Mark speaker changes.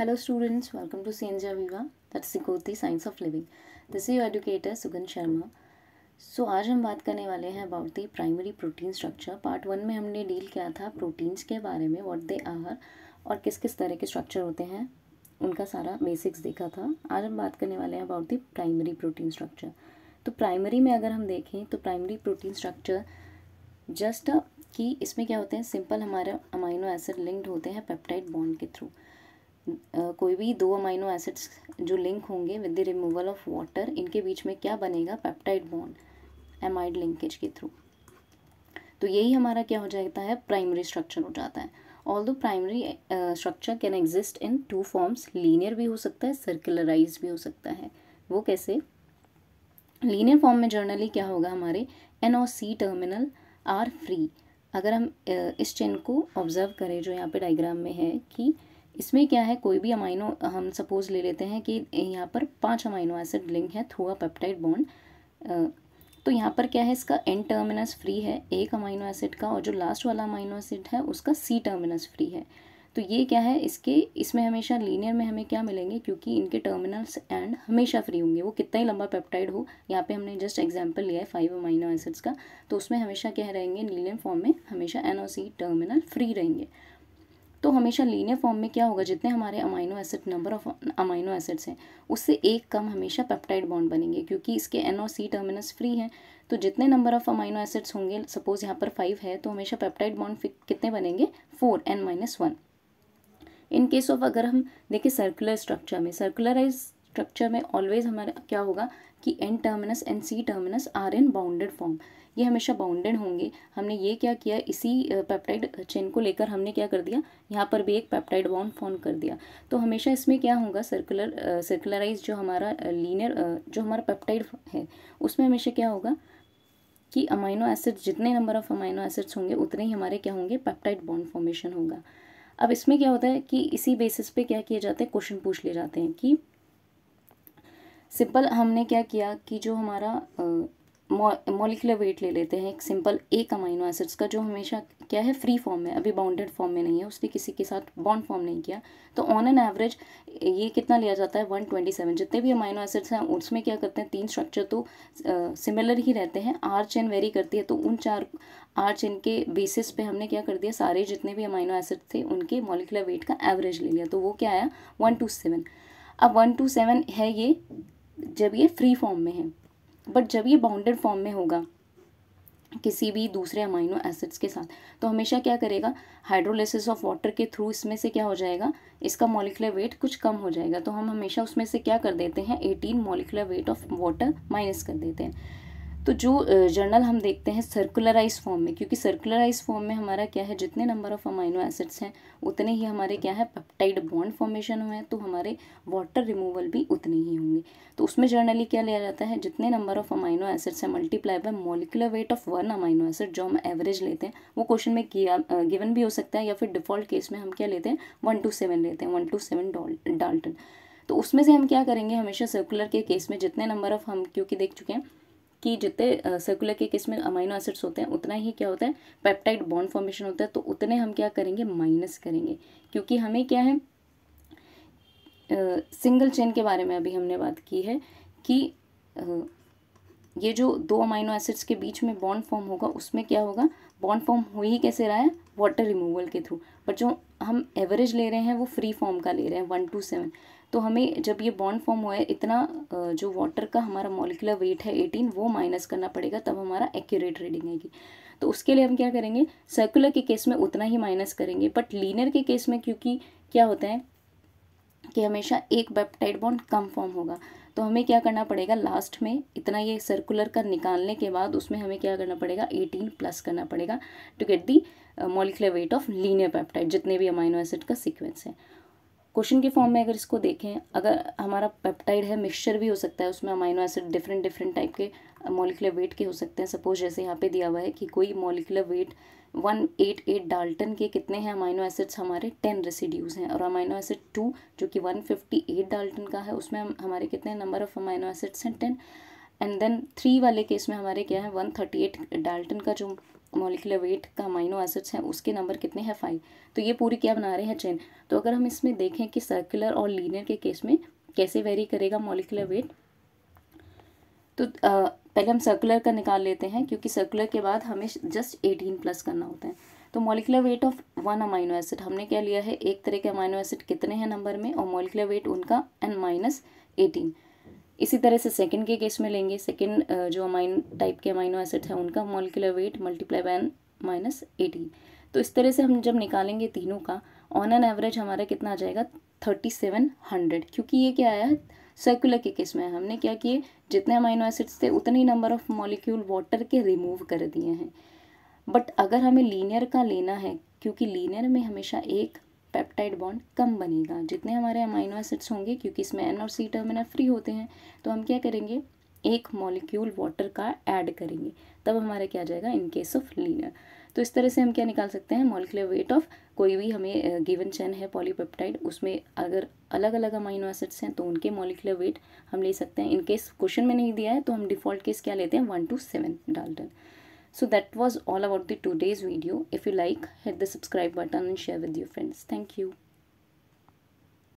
Speaker 1: Hello students, welcome to Senja Viva, that's Sikoti Science of Living. This is your educator Sugan Sharma. So so, आज हम बात करने वाले हैं about the primary protein structure part one में हमने deal किया था प्रोटीन्स के बारे में व्हाट दे आर और किस किस तरह के स्ट्रक्चर होते हैं उनका सारा बेसिक्स देखा था आज हम बात करने वाले हैं about the primary protein structure तो प्राइमरी में अगर हम देखें तो प्राइमरी प्रोटीन स्ट्रक्चर जस्ट कि इसमें क्या होते हैं सिंपल हमारे अमाइनो एसिड लिंक्ड होते हैं पेप्टाइड बॉन्ड के थ्रू कोई भी दो अमाइनो एसिड्स जो लिंक होंगे with the removal of water इनके बीच में क्या बनेगा पेप्टाइड बॉन्ड एमाइड लिंकेज के थ्रू तो यही हमारा क्या हो जाता है प्राइमरी स्ट्रक्चर हो जाता है although primary structure can exist in two forms linear भी हो सकता है सर्कुलराइज भी हो सकता है वो कैसे लीनियर फॉर्म में जर्नली क्या होगा हमारे N or C terminal are free अगर हम इस चेन को ऑब्जर्व करें जो यहाँ पे डायग्राम में है कि इसमें क्या है कोई भी अमाइनो हम सपोज ले लेते हैं कि यहाँ पर पाँच अमाइनो एसिड लिंक है थ्रू अ पेप्टाइड बॉन्ड तो यहाँ पर क्या है इसका एन टर्मिनस फ्री है एक अमाइनो एसिड का और जो लास्ट वाला अमाइनो एसिड है उसका सी टर्मिनस फ्री है तो ये क्या है इसके इसमें हमेशा लीनियर में हमें क्या मिलेंगे क्योंकि इनके टर्मिनल्स एंड हमेशा फ्री होंगे वो कितना ही लंबा पेप्टाइड हो यहाँ पे हमने जस्ट एग्जांपल लिया है फाइव अमाइनो एसिड्स का तो उसमें हमेशा क्या रहेंगे लीनियर फॉर्म में हमेशा एनओसी सी टर्मिनल फ्री रहेंगे तो हमेशा लीनियर फॉर्म में क्या होगा जितने हमारे amino acid number of amino acids हैं उससे एक कम हमेशा पेप्टाइड बॉन्ड बनेंगे क्योंकि इसके एन और सी टर्मिनस फ्री हैं तो जितने नंबर ऑफ अमाइनो एसिड्स होंगे सपोज यहाँ पर फाइव है तो हमेशा पेप्टाइड बॉन्ड कितने बनेंगे four N minus one in case of अगर हम देखें सर्कुलर स्ट्रक्चर में सर्कुलराइज स्ट्रक्चर में ऑलवेज हमारा क्या होगा कि N terminus and C terminus are in bounded form ये हमेशा बाउंडेड होंगे हमने ये क्या किया इसी पेप्टाइड चेन को लेकर हमने क्या कर दिया यहाँ पर भी एक पेप्टाइड बाउंड फॉर्म कर दिया तो हमेशा इसमें क्या होगा सर्कुलर सर्कुलराइज जो हमारा लीनियर जो हमारा पेप्टाइड है उसमें हमेशा क्या होगा कि अमाइनो एसिड जितने नंबर ऑफ अमाइनो एसिड्स होंगे उतने ही हमारे क्या होंगे पेप्टाइड बॉन्ड फॉर्मेशन होगा अब इसमें क्या होता है कि इसी बेसिस पे क्या किए जाते हैं क्वेश्चन पूछ लिए जाते हैं कि सिंपल हमने क्या किया कि जो हमारा मोलिकुलर वेट ले लेते हैं एक सिंपल एक अमाइनो एसिड्स का जो हमेशा क्या है फ्री फॉर्म में अभी बाउंडेड फॉर्म में नहीं है उसने किसी के साथ बॉन्ड फॉर्म नहीं किया तो ऑन एन एवरेज ये कितना लिया जाता है वन ट्वेंटी सेवन जितने भी अमाइनो एसिड्स हैं उसमें क्या करते हैं तीन स्ट्रक्चर तो सिमिलर ही रहते हैं आर चेन वेरी करती है तो उन चार आर चेन के बेसिस पे हमने क्या कर दिया सारे जितने भी अमाइनो एसिड थे उनके मोलिकुलर वेट का एवरेज ले लिया तो वो क्या आया वन टू सेवन अब वन टू सेवन है ये जब ये फ्री फॉर्म में है बट जब ये बाउंडेड फॉर्म में होगा किसी भी दूसरे अमाइनो एसिड्स के साथ तो हमेशा क्या करेगा हाइड्रोलिसिस ऑफ वाटर के थ्रू इसमें से क्या हो जाएगा इसका मॉलिकुलर वेट कुछ कम हो जाएगा तो हम हमेशा उसमें से क्या कर देते हैं eighteen molecular weight of water minus कर देते हैं तो जो जर्नल हम देखते हैं सर्कुलराइज फॉर्म में क्योंकि सर्कुलराइज फॉर्म में हमारा क्या है जितने नंबर ऑफ अमाइनो एसिड्स हैं उतने ही हमारे क्या है पेप्टाइड बॉन्ड फॉर्मेशन हुए हैं तो हमारे वाटर रिमूवल भी उतने ही होंगे तो उसमें जर्नली क्या लिया जाता है जितने नंबर ऑफ अमाइनो एसिड्स हैं multiply by molecular weight of one amino acid जो हम एवरेज लेते हैं वो क्वेश्चन में किया गिवन भी हो सकता है या फिर डिफॉल्ट केस में हम क्या लेते हैं वन टू सेवन लेते हैं वन टू सेवन डाल्टन तो उसमें से हम क्या करेंगे हमेशा सर्कुलर के केस में जितने नंबर ऑफ हम क्योंकि देख चुके हैं कि जितने सर्कुलर के किस में अमाइनो एसिड्स होते हैं उतना ही क्या होता है पेप्टाइड बॉन्ड फॉर्मेशन होता है तो उतने हम क्या करेंगे माइनस करेंगे क्योंकि हमें क्या है सिंगल चेन के बारे में अभी हमने बात की है कि uh, ये जो दो अमाइनो एसिड्स के बीच में बॉन्ड फॉर्म होगा उसमें क्या होगा बॉन्ड फॉर्म हो ही कैसे रहा है वाटर रिमूवल के थ्रू बट जो हम एवरेज ले रहे हैं वो फ्री फॉर्म का ले रहे हैं वन टू सेवन तो हमें जब ये बॉन्ड फॉर्म हुआ है इतना जो वाटर का हमारा मॉलिकुलर वेट है एटीन वो माइनस करना पड़ेगा तब हमारा एक्यूरेट रीडिंग आएगी तो उसके लिए हम क्या करेंगे सर्कुलर के केस में उतना ही माइनस करेंगे बट लीनियर के केस में क्योंकि क्या होता है कि हमेशा एक बेप्टाइड बॉन्ड कम फॉर्म होगा तो हमें क्या करना पड़ेगा लास्ट में इतना ये सर्कुलर का निकालने के बाद उसमें हमें क्या करना पड़ेगा एटीन प्लस करना पड़ेगा to get the molecular weight of linear peptide जितने भी अमाइनो एसिड का सीक्वेंस है क्वेश्चन के फॉर्म में अगर इसको देखें अगर हमारा पेप्टाइड है मिक्सचर भी हो सकता है उसमें amino acid different different type के मोलिकुलर वेट के हो सकते हैं सपोज जैसे यहाँ पे दिया हुआ है कि कोई molecular weight one eight eight dalton के कितने हैं अमाइनो एसिड्स हमारे टेन रेसिड्यूज़ हैं और अमाइनो एसिड टू जो कि वन फिफ्टी एट डाल्टन का है उसमें हम हमारे कितने नंबर ऑफ अमाइनो एसिड्स हैं टेन एंड देन थ्री वाले केस में हमारे क्या है वन थर्टी एट डाल्टन का जो मोलिकुलर वेट का अमाइनो एसिड्स हैं उसके नंबर कितने हैं फाइव तो ये पूरी क्या बना रहे हैं चेन तो अगर हम इसमें देखें कि सर्कुलर और लीनियर के केस में कैसे वेरी करेगा मोलिकुलर वेट तो आ, पहले हम सर्कुलर का निकाल लेते हैं क्योंकि सर्कुलर के बाद हमें जस्ट एटीन प्लस करना होता है तो molecular weight of one amino acid हमने क्या लिया है एक तरह के अमाइनो एसिड कितने हैं नंबर में और मोलिकुलर वेट उनका एन माइनस एटीन इसी तरह से सेकेंड के केस में लेंगे सेकेंड जो अमाइन टाइप के अमाइनो एसिड है उनका molecular weight multiply by minus eighty तो इस तरह से हम जब निकालेंगे तीनों का ऑन एन एवरेज हमारा कितना आ जाएगा थर्टी सेवन हंड्रेड क्योंकि ये क्या आया सर्कुलर के केस में हमने क्या किए जितने अमाइनो एसिड्स थे उतने ही नंबर ऑफ मॉलिक्यूल वाटर के रिमूव कर दिए हैं बट अगर हमें लीनियर का लेना है क्योंकि लीनियर में हमेशा एक पेप्टाइड बॉन्ड कम बनेगा जितने हमारे अमाइनो एसिड्स होंगे क्योंकि इसमें एन और सी टर्मिनल फ्री होते हैं तो हम क्या करेंगे एक मॉलिक्यूल वाटर का ऐड करेंगे तब हमारा क्या जाएगा इन केस ऑफ लीनर तो इस तरह से हम क्या निकाल सकते हैं मॉलिकुलर वेट ऑफ कोई भी हमें गिवन चैन है पॉलीपेप्टाइड उसमें अगर अलग अलग अमाइनो एसिड्स हैं तो उनके मॉलिकुलर वेट हम ले सकते हैं इनकेस क्वेश्चन में नहीं दिया है तो हम डिफॉल्ट केस क्या लेते हैं one two seven dalton so that was all about the today's video if you like hit the subscribe button and share with your friends thank you